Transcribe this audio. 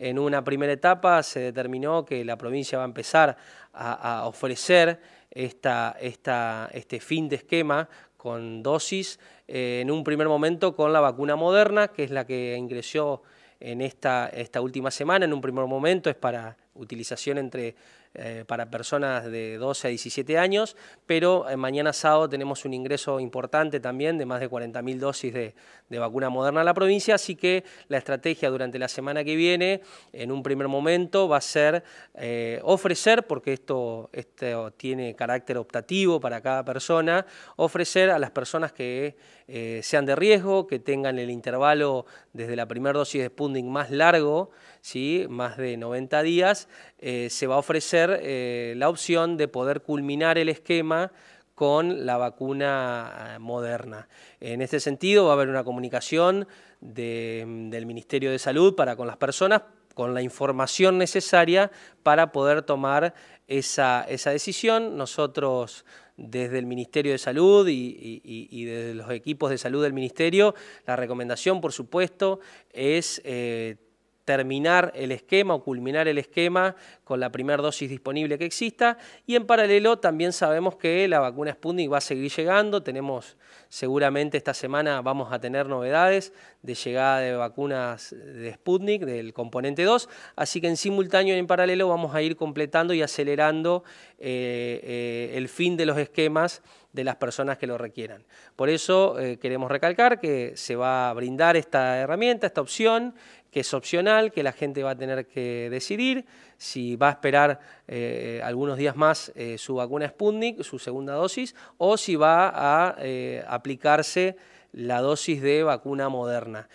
En una primera etapa se determinó que la provincia va a empezar a, ofrecer este fin de esquema con dosis, eh, en un primer momento con la vacuna moderna, que es la que ingresó en esta, esta última semana, en un primer momento es para utilización entre eh, para personas de 12 a 17 años, pero eh, mañana sábado tenemos un ingreso importante también de más de 40.000 dosis de, vacuna moderna en la provincia, así que la estrategia durante la semana que viene, en un primer momento, va a ser eh, ofrecer, porque esto, tiene carácter optativo para cada persona, ofrecer a las personas que sean de riesgo, que tengan el intervalo desde la primera dosis de Spunding más largo, ¿sí? más de 90 días, se va a ofrecer eh, la opción de poder culminar el esquema con la vacuna eh, moderna. En este sentido, va a haber una comunicación mm, del Ministerio de Salud para con las personas con la información necesaria para poder tomar esa, esa decisión. Nosotros desde el Ministerio de Salud y, desde los equipos de salud del Ministerio, la recomendación, por supuesto, es... Eh, terminar el esquema o culminar el esquema con la primera dosis disponible que exista. Y en paralelo también sabemos que la vacuna Sputnik va a seguir llegando. Tenemos seguramente esta semana vamos a tener novedades de llegada de vacunas de Sputnik, del componente 2. Así que en simultáneo y en paralelo vamos a ir completando y acelerando eh, eh, el fin de los esquemas de las personas que lo requieran. Por eso eh, queremos recalcar que se va a brindar esta herramienta, esta opción que es opcional, que la gente va a tener que decidir si va a esperar eh, algunos días más eh, su vacuna Sputnik, su segunda dosis, o si va a eh, aplicarse la dosis de vacuna moderna.